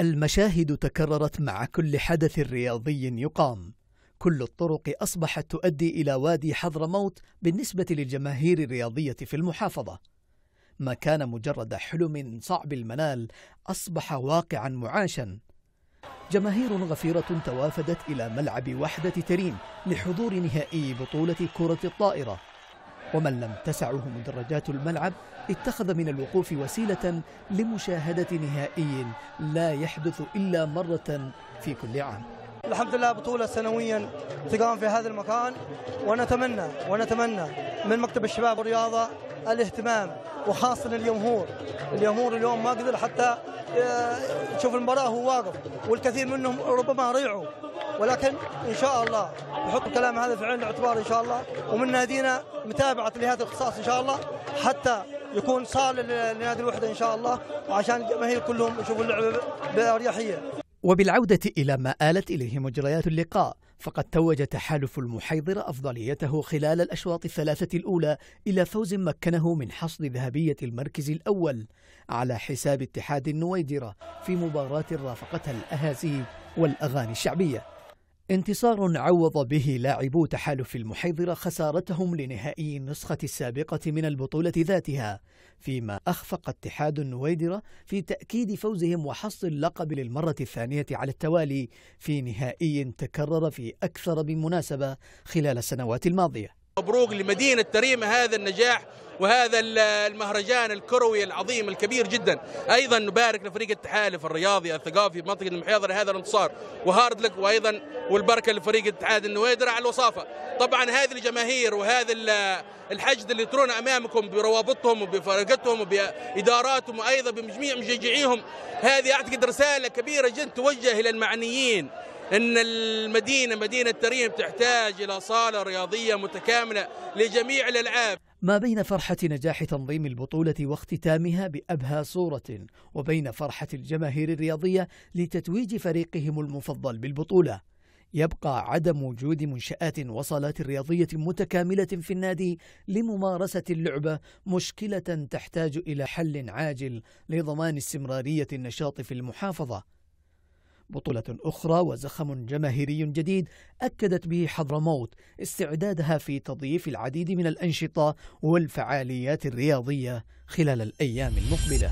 المشاهد تكررت مع كل حدث رياضي يقام كل الطرق أصبحت تؤدي إلى وادي حضرموت بالنسبة للجماهير الرياضية في المحافظة ما كان مجرد حلم صعب المنال أصبح واقعا معاشا جماهير غفيرة توافدت إلى ملعب وحدة ترين لحضور نهائي بطولة كرة الطائرة ومن لم تسعه مدرجات الملعب اتخذ من الوقوف وسيلة لمشاهدة نهائي لا يحدث إلا مرة في كل عام الحمد لله بطولة سنويا تقام في هذا المكان ونتمنى ونتمنى من مكتب الشباب والرياضة الاهتمام وخاصة الجمهور الجمهور اليوم ما قدر حتى آه، يشوف المباراة هو واقف والكثير منهم ربما ريعوا ولكن ان شاء الله نحط الكلام هذا في عين الاعتبار ان شاء الله ومن نادينا متابعه لهذا الاختصاص ان شاء الله حتى يكون صال لنادي الوحده ان شاء الله وعشان الجماهير كلهم يشوفوا اللعبه باريحيه. وبالعوده الى ما الت اليه مجريات اللقاء فقد توج تحالف المحيضرة أفضليته خلال الأشواط الثلاثة الأولى إلى فوز مكنه من حصد ذهبية المركز الأول على حساب اتحاد النويدرة في مباراة رافقتها الأهازيج والأغاني الشعبية انتصار عوض به لاعبو تحالف المحيضرة خسارتهم لنهائي النسخة السابقة من البطولة ذاتها فيما أخفق اتحاد النويدرة في تأكيد فوزهم وحصد اللقب للمرة الثانية على التوالي في نهائي تكرر في أكثر من مناسبة خلال السنوات الماضية مبروك لمدينة تريمة هذا النجاح وهذا المهرجان الكروي العظيم الكبير جدا ايضا نبارك لفريق التحالف الرياضي الثقافي بمنطقه المحيضر هذا الانتصار وهارد لك وايضا والبركه لفريق اتحاد النويدرة على الوصافه طبعا هذه الجماهير وهذا الحشد اللي ترون امامكم بروابطهم وبفرقتهم وباداراتهم وايضا بجميع مشجعيهم هذه اعتقد رساله كبيره جدا توجه الى المعنيين ان المدينه مدينه تريم تحتاج الى صاله رياضيه متكامله لجميع الالعاب. ما بين فرحة نجاح تنظيم البطولة واختتامها بأبهى صورة وبين فرحة الجماهير الرياضية لتتويج فريقهم المفضل بالبطولة يبقى عدم وجود منشآت وصالات رياضية متكاملة في النادي لممارسة اللعبة مشكلة تحتاج إلى حل عاجل لضمان استمرارية النشاط في المحافظة بطولة أخرى وزخم جماهيري جديد أكدت به حضرموت استعدادها في تضييف العديد من الأنشطة والفعاليات الرياضية خلال الأيام المقبلة